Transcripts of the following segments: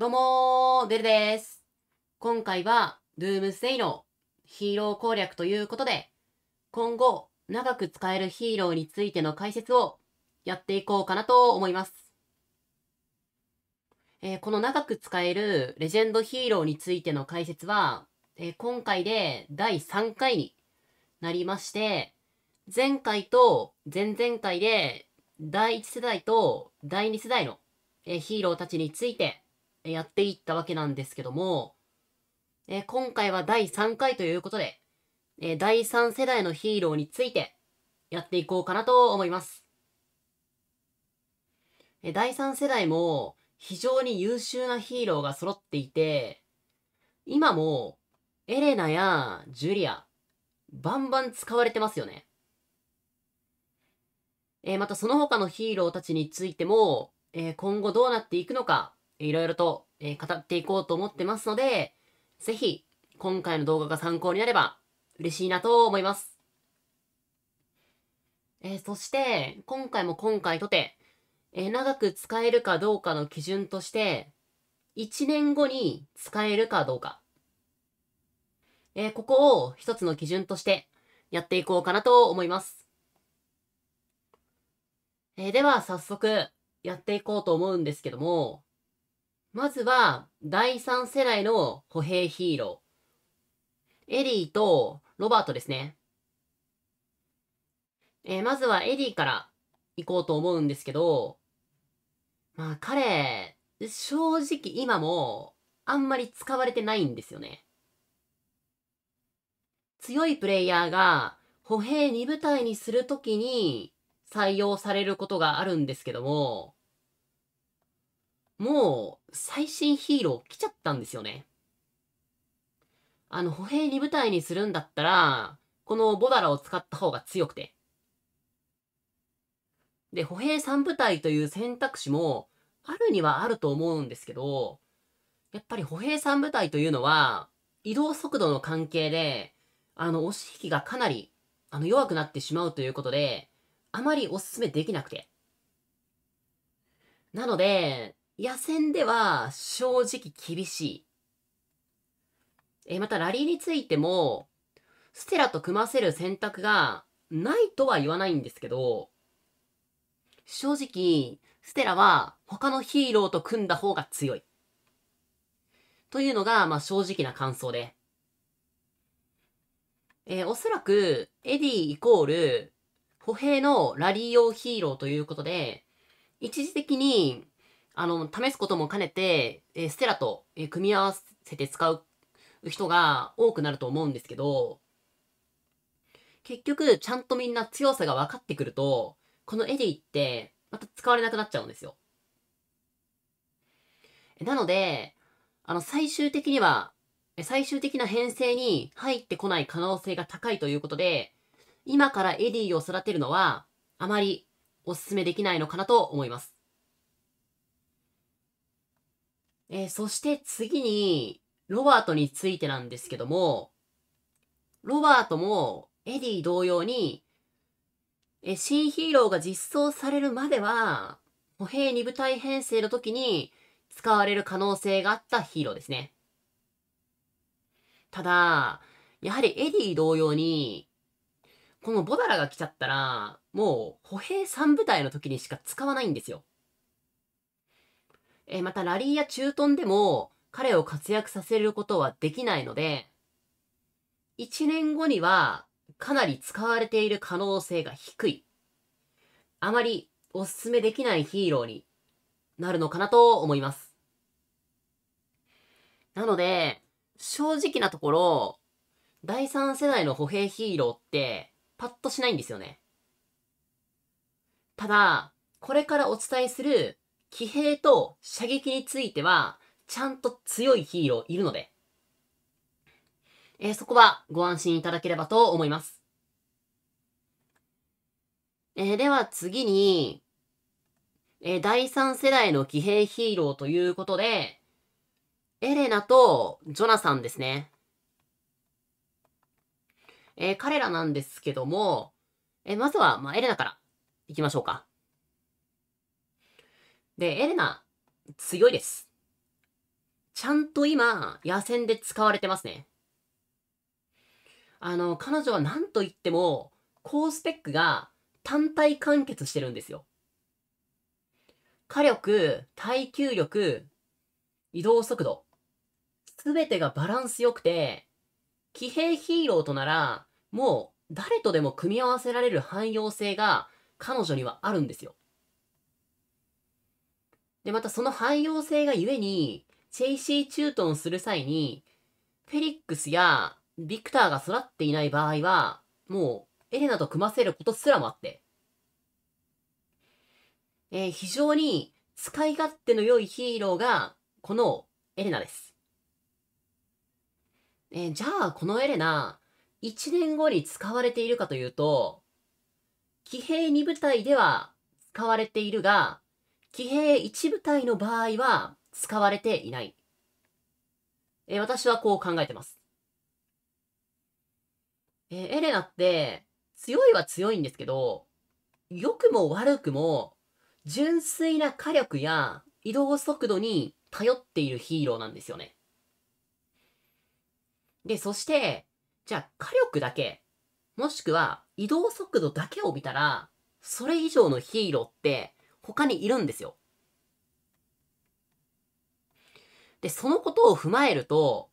どうもー、デルです。今回は、ドゥームステイのヒーロー攻略ということで、今後、長く使えるヒーローについての解説をやっていこうかなと思います。えー、この長く使えるレジェンドヒーローについての解説は、えー、今回で第3回になりまして、前回と前々回で第1世代と第2世代のヒーローたちについてやっていったわけなんですけども、え今回は第3回ということで、え第3世代のヒーローについてやっていこうかなと思います。え第3世代も非常に優秀なヒーローが揃っていて、今もエレナやジュリア、バンバン使われてますよね。えまたその他のヒーローたちについても、え今後どうなっていくのか、いろいろと、え語っていこうと思ってますので、ぜひ、今回の動画が参考になれば、嬉しいなと思います。えー、そして、今回も今回とて、えー、長く使えるかどうかの基準として、1年後に使えるかどうか。えー、ここを一つの基準としてやっていこうかなと思います。えー、では早速やっていこうと思うんですけども、まずは、第3世代の歩兵ヒーロー。エリーとロバートですね。えー、まずはエリーから行こうと思うんですけど、まあ彼、正直今もあんまり使われてないんですよね。強いプレイヤーが歩兵2部隊にするときに採用されることがあるんですけども、もう最新ヒーロー来ちゃったんですよね。あの、歩兵2部隊にするんだったら、このボダラを使った方が強くて。で、歩兵3部隊という選択肢も、あるにはあると思うんですけど、やっぱり歩兵3部隊というのは、移動速度の関係で、あの、押し引きがかなり、あの、弱くなってしまうということで、あまりおすすめできなくて。なので、野戦では正直厳しい。えまたラリーについても、ステラと組ませる選択がないとは言わないんですけど、正直、ステラは他のヒーローと組んだ方が強い。というのが、まあ正直な感想で。えー、おそらく、エディイコール、歩兵のラリー用ヒーローということで、一時的にあの、試すことも兼ねて、えー、ステラと、えー、組み合わせて使う人が多くなると思うんですけど、結局、ちゃんとみんな強さが分かってくると、このエディって、また使われなくなっちゃうんですよ。なので、あの、最終的には、最終的な編成に入ってこない可能性が高いということで、今からエディを育てるのは、あまりお勧めできないのかなと思います。えー、そして次に、ロバートについてなんですけども、ロバートもエディ同様に、えー、新ヒーローが実装されるまでは、歩兵2部隊編成の時に使われる可能性があったヒーローですね。ただ、やはりエディ同様に、このボダラが来ちゃったら、もう歩兵3部隊の時にしか使わないんですよ。えー、またラリーや駐屯でも彼を活躍させることはできないので、1年後にはかなり使われている可能性が低い。あまりおすすめできないヒーローになるのかなと思います。なので、正直なところ、第三世代の歩兵ヒーローってパッとしないんですよね。ただ、これからお伝えする騎兵と射撃については、ちゃんと強いヒーローいるので、えー、そこはご安心いただければと思います。えー、では次に、えー、第三世代の騎兵ヒーローということで、エレナとジョナサンですね。え彼らなんですけども、えまずは、まあ、エレナから行きましょうか。で、エレナ、強いです。ちゃんと今、野戦で使われてますね。あの、彼女は何と言っても、高スペックが単体完結してるんですよ。火力、耐久力、移動速度。すべてがバランス良くて、騎兵ヒーローとなら、もう誰とでも組み合わせられる汎用性が彼女にはあるんですよ。で、またその汎用性がゆえに、チェイシー・チュートンする際に、フェリックスやビクターが育っていない場合は、もうエレナと組ませることすらもあって、えー、非常に使い勝手の良いヒーローが、このエレナです。えー、じゃあ、このエレナ、1年後に使われているかというと、騎兵2部隊では使われているが、騎兵一部隊の場合は使われていない。え私はこう考えてます。えエレナって強いは強いんですけど、良くも悪くも純粋な火力や移動速度に頼っているヒーローなんですよね。で、そして、じゃあ火力だけ、もしくは移動速度だけを見たら、それ以上のヒーローって他にいるんですよ。で、そのことを踏まえると、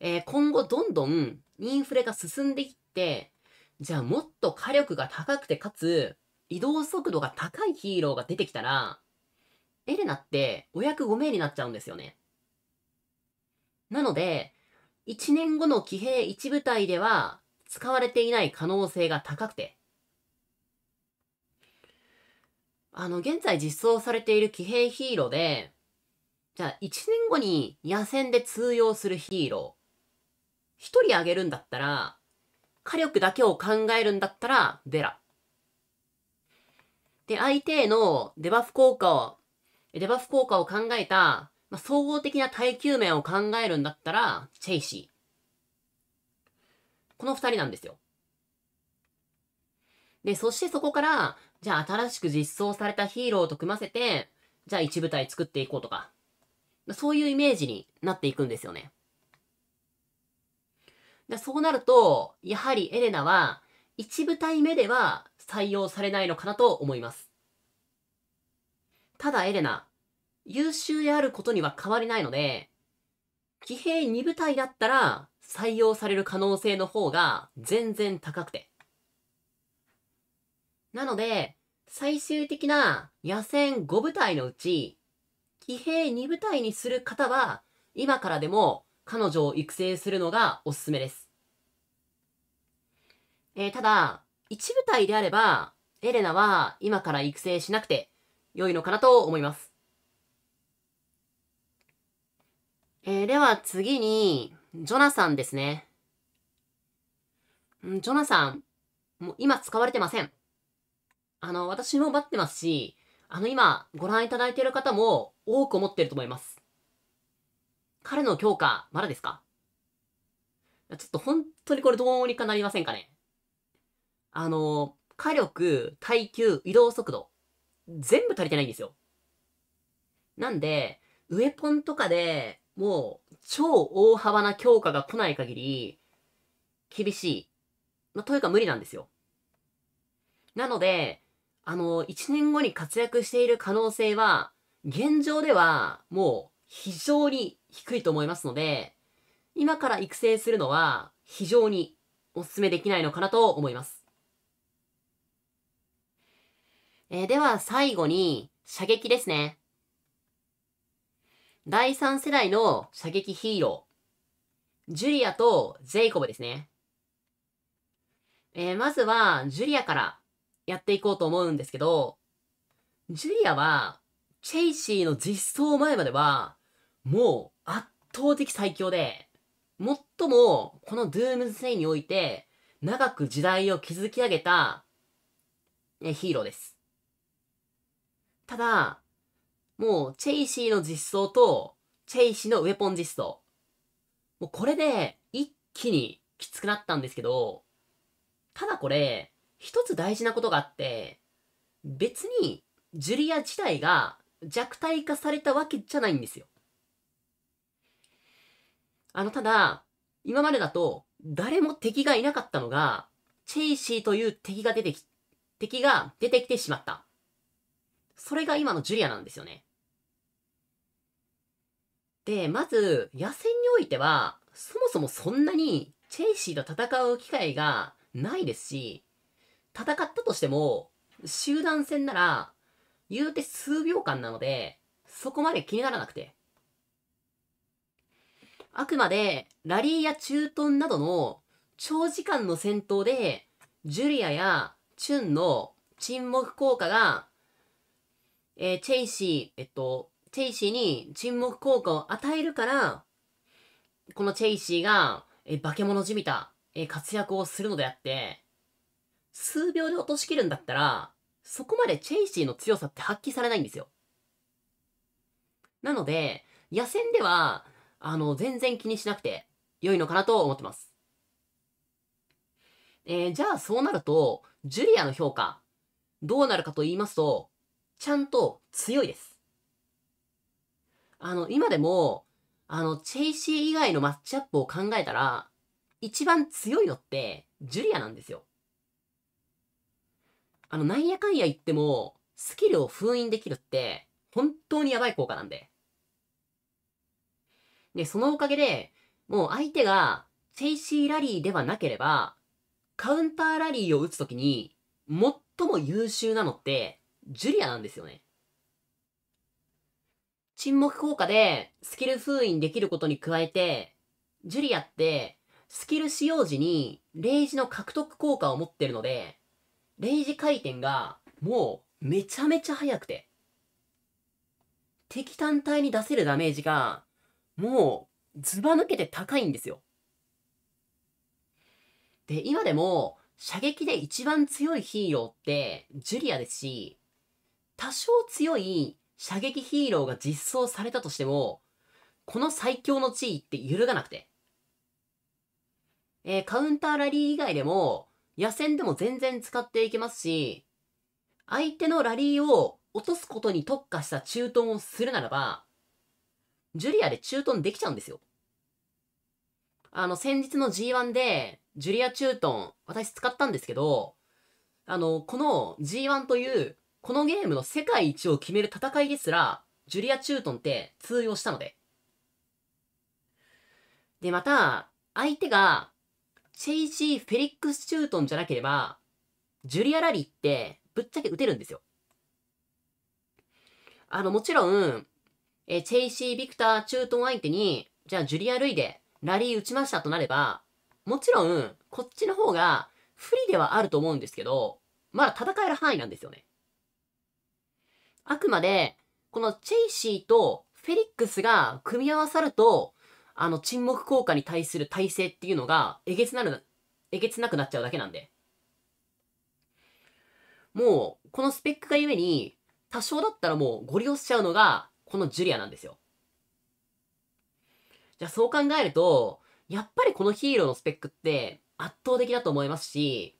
えー、今後どんどんインフレが進んでいって、じゃあもっと火力が高くてかつ移動速度が高いヒーローが出てきたら、エレナってお役5名になっちゃうんですよね。なので、1年後の騎兵1部隊では使われていない可能性が高くて、あの、現在実装されている騎兵ヒーローで、じゃあ1年後に野戦で通用するヒーロー。一人あげるんだったら、火力だけを考えるんだったら、ベラ。で、相手へのデバフ効果を、デバフ効果を考えた、まあ、総合的な耐久面を考えるんだったら、チェイシー。この二人なんですよ。で、そしてそこから、じゃあ新しく実装されたヒーローと組ませて、じゃあ一部隊作っていこうとか、そういうイメージになっていくんですよね。そうなると、やはりエレナは、一部隊目では採用されないのかなと思います。ただエレナ、優秀であることには変わりないので、騎兵2部隊だったら採用される可能性の方が全然高くて。なので、最終的な野戦5部隊のうち、騎兵2部隊にする方は、今からでも彼女を育成するのがおすすめです。えー、ただ、1部隊であれば、エレナは今から育成しなくて良いのかなと思います。えー、では次に、ジョナサンですね。ジョナサン、もう今使われてません。あの、私も待ってますし、あの、今、ご覧いただいている方も多く思ってると思います。彼の強化、まだですかちょっと本当にこれどうにかなりませんかねあの、火力、耐久、移動速度、全部足りてないんですよ。なんで、ウェポンとかでもう超大幅な強化が来ない限り、厳しい。まあ、というか無理なんですよ。なので、あの、1年後に活躍している可能性は、現状ではもう非常に低いと思いますので、今から育成するのは非常にお勧めできないのかなと思います。えー、では最後に射撃ですね。第3世代の射撃ヒーロー。ジュリアとジェイコブですね。えー、まずは、ジュリアからやっていこうと思うんですけど、ジュリアは、チェイシーの実装前までは、もう圧倒的最強で、最もこのドゥームズ戦において、長く時代を築き上げた、ね、ヒーローです。ただ、もう、チェイシーの実装と、チェイシーのウェポン実装。もうこれで、一気にきつくなったんですけど、ただこれ、一つ大事なことがあって、別にジュリア自体が弱体化されたわけじゃないんですよ。あの、ただ、今までだと誰も敵がいなかったのが、チェイシーという敵が出てき、敵が出てきてしまった。それが今のジュリアなんですよね。で、まず、野戦においては、そもそもそんなにチェイシーと戦う機会がないですし、戦ったとしても、集団戦なら、言うて数秒間なので、そこまで気にならなくて。あくまで、ラリーや駐屯などの長時間の戦闘で、ジュリアやチュンの沈黙効果が、えー、チェイシー、えっと、チェイシーに沈黙効果を与えるから、このチェイシーが、えー、化け物じみた、えー、活躍をするのであって、数秒で落としきるんだったら、そこまでチェイシーの強さって発揮されないんですよ。なので、野戦では、あの、全然気にしなくて良いのかなと思ってます。えー、じゃあそうなると、ジュリアの評価、どうなるかと言いますと、ちゃんと強いです。あの、今でも、あの、チェイシー以外のマッチアップを考えたら、一番強いのって、ジュリアなんですよ。あの、なんやかんや言っても、スキルを封印できるって、本当にやばい効果なんで。で、そのおかげで、もう相手が、チェイシーラリーではなければ、カウンターラリーを打つときに、最も優秀なのって、ジュリアなんですよね。沈黙効果でスキル封印できることに加えて、ジュリアってスキル使用時にレイジの獲得効果を持ってるので、レイジ回転がもうめちゃめちゃ速くて、敵単体に出せるダメージがもうずば抜けて高いんですよ。で、今でも射撃で一番強いヒーローってジュリアですし、多少強い射撃ヒーローが実装されたとしても、この最強の地位って揺るがなくて。えー、カウンターラリー以外でも、野戦でも全然使っていけますし、相手のラリーを落とすことに特化した駐屯をするならば、ジュリアで駐屯できちゃうんですよ。あの、先日の G1 で、ジュリア駐屯、私使ったんですけど、あの、この G1 という、このゲームの世界一を決める戦いですら、ジュリア駐屯って通用したので。で、また、相手がチェイジー・フェリックス・チュートンじゃなければ、ジュリア・ラリーって、ぶっちゃけ打てるんですよ。あの、もちろん、えチェイシー・ビクター・チュートン相手に、じゃあジュリア・ルイでラリー打ちましたとなれば、もちろん、こっちの方が不利ではあると思うんですけど、まだ戦える範囲なんですよね。あくまで、このチェイシーとフェリックスが組み合わさると、あの、沈黙効果に対する耐性っていうのが、えげつなる、えげつなくなっちゃうだけなんで。もう、このスペックがゆえに、多少だったらもうご利用しちゃうのが、このジュリアなんですよ。じゃあそう考えると、やっぱりこのヒーローのスペックって圧倒的だと思いますし、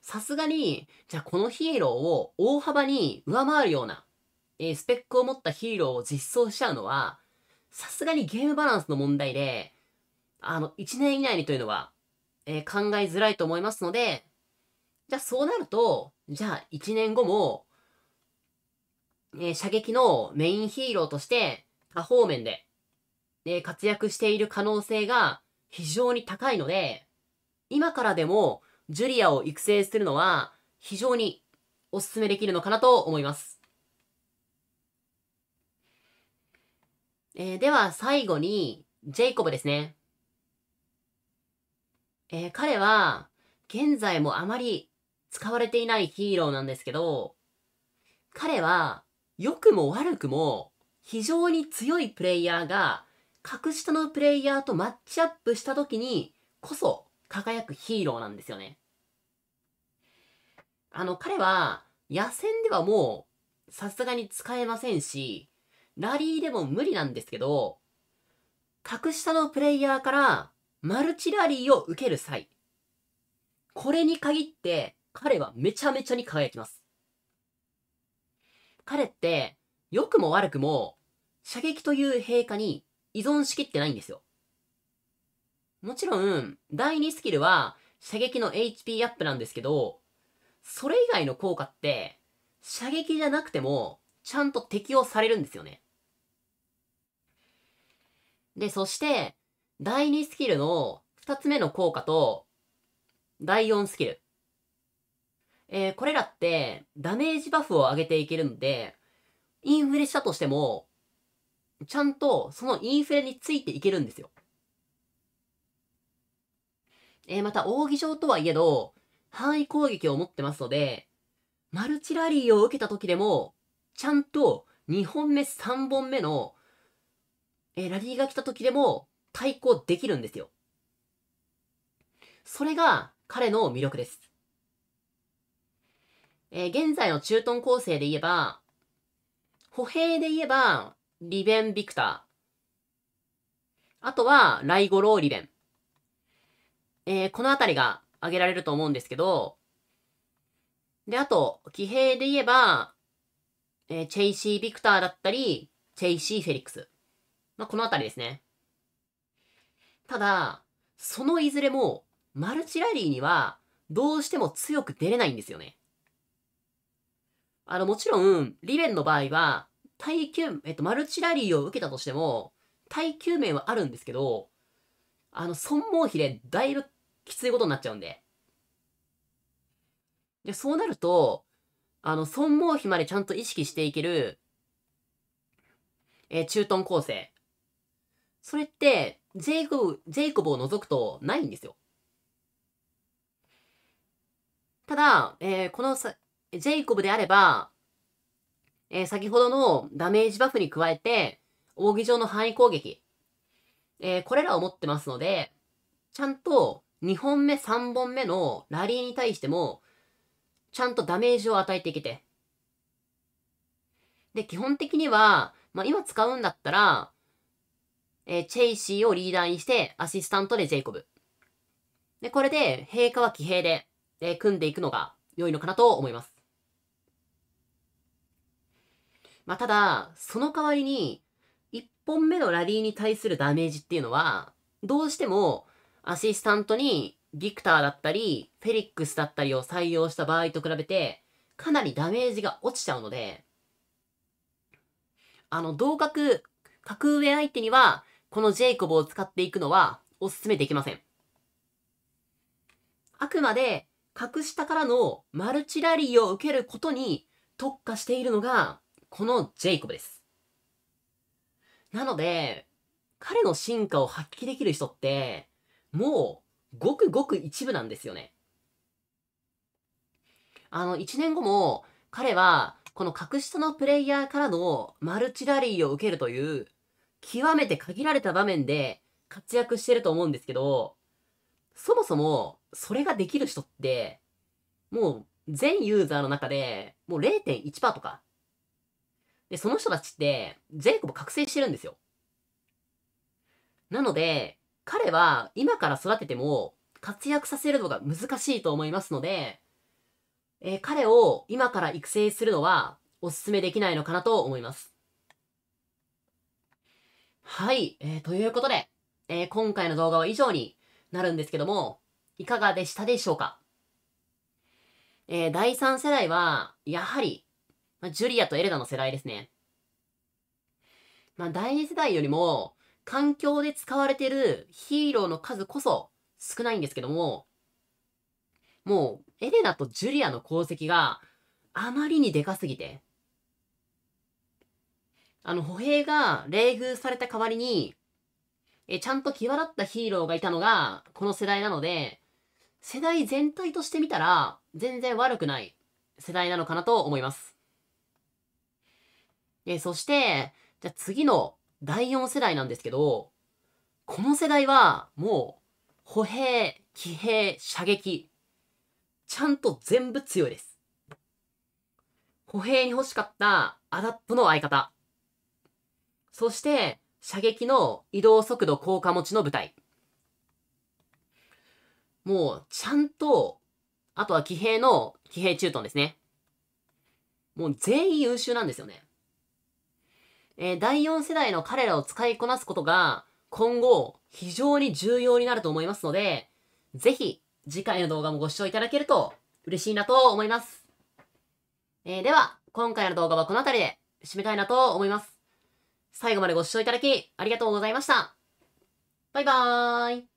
さすがに、じゃあこのヒーローを大幅に上回るような、えー、スペックを持ったヒーローを実装しちゃうのは、さすがにゲームバランスの問題で、あの、1年以内にというのは、えー、考えづらいと思いますので、じゃあそうなると、じゃあ1年後も、えー、射撃のメインヒーローとして多方面で、えー、活躍している可能性が非常に高いので、今からでもジュリアを育成するのは非常にお勧めできるのかなと思います。えー、では最後に、ジェイコブですね。えー、彼は、現在もあまり使われていないヒーローなんですけど、彼は、良くも悪くも、非常に強いプレイヤーが、格下のプレイヤーとマッチアップした時にこそ輝くヒーローなんですよね。あの、彼は野戦ではもうさすがに使えませんし、ラリーでも無理なんですけど、格下のプレイヤーからマルチラリーを受ける際、これに限って彼はめちゃめちゃに輝きます。彼って、良くも悪くも、射撃という陛下に依存しきってないんですよ。もちろん、第2スキルは射撃の HP アップなんですけど、それ以外の効果って、射撃じゃなくても、ちゃんと適用されるんですよね。で、そして、第2スキルの2つ目の効果と、第4スキル。えー、これらって、ダメージバフを上げていけるんで、インフレしたとしても、ちゃんとそのインフレについていけるんですよ。えー、また、扇状とはいえど、範囲攻撃を持ってますので、マルチラリーを受けた時でも、ちゃんと2本目3本目のえー、ラリーが来た時でも対抗できるんですよ。それが彼の魅力です。えー、現在の駐屯構成で言えば、歩兵で言えば、リベン・ビクター。あとは、ライゴロー・リベン。えー、このあたりが挙げられると思うんですけど、で、あと、騎兵で言えば、えー、チェイシー・ビクターだったり、チェイシー・フェリックス。まあ、この辺りですね。ただ、そのいずれも、マルチラリーには、どうしても強く出れないんですよね。あの、もちろん、リベンの場合は、耐久、えっと、マルチラリーを受けたとしても、耐久面はあるんですけど、あの、損耗比でだいぶきついことになっちゃうんで。で、そうなると、あの、損耗費までちゃんと意識していける、えー、中トン構成。それって、ジェイコブ、ジェイコブを除くとないんですよ。ただ、えー、このさ、ジェイコブであれば、えー、先ほどのダメージバフに加えて、扇状の範囲攻撃、えー、これらを持ってますので、ちゃんと2本目、3本目のラリーに対しても、ちゃんとダメージを与えていけて。で、基本的には、まあ、今使うんだったら、えー、チェイシーをリーダーにして、アシスタントでジェイコブ。で、これで、陛下は騎兵で、えー、組んでいくのが良いのかなと思います。まあ、ただ、その代わりに、1本目のラリーに対するダメージっていうのは、どうしても、アシスタントに、ビクターだったり、フェリックスだったりを採用した場合と比べて、かなりダメージが落ちちゃうので、あの、同格、格上相手には、このジェイコブを使っていくのはお勧めできません。あくまで格下からのマルチラリーを受けることに特化しているのがこのジェイコブです。なので、彼の進化を発揮できる人って、もう、ごくごく一部なんですよね。あの、一年後も、彼は、この格下のプレイヤーからのマルチラリーを受けるという極めて限られた場面で活躍してると思うんですけど、そもそも、それができる人って、もう、全ユーザーの中で、もう0.1%とか。で、その人たちって、全国覚醒してるんですよ。なので、彼は今から育てても活躍させるのが難しいと思いますので、えー、彼を今から育成するのはお勧めできないのかなと思います。はい、えー、ということで、えー、今回の動画は以上になるんですけども、いかがでしたでしょうかえー、第3世代は、やはり、まジュリアとエレナの世代ですね。ま第2世代よりも、環境で使われているヒーローの数こそ少ないんですけども、もう、エレナとジュリアの功績があまりにでかすぎて、あの、歩兵が冷遇された代わりに、えちゃんと際立ったヒーローがいたのが、この世代なので、世代全体として見たら、全然悪くない世代なのかなと思います。えそして、じゃあ次の第4世代なんですけど、この世代は、もう、歩兵、騎兵、射撃、ちゃんと全部強いです。歩兵に欲しかったアダップの相方。そして、射撃の移動速度効果持ちの部隊。もう、ちゃんと、あとは騎兵の騎兵駐屯ですね。もう全員優秀なんですよね。えー、第4世代の彼らを使いこなすことが、今後、非常に重要になると思いますので、ぜひ、次回の動画もご視聴いただけると、嬉しいなと思います。えー、では、今回の動画はこの辺りで、締めたいなと思います。最後までご視聴いただきありがとうございました。バイバーイ。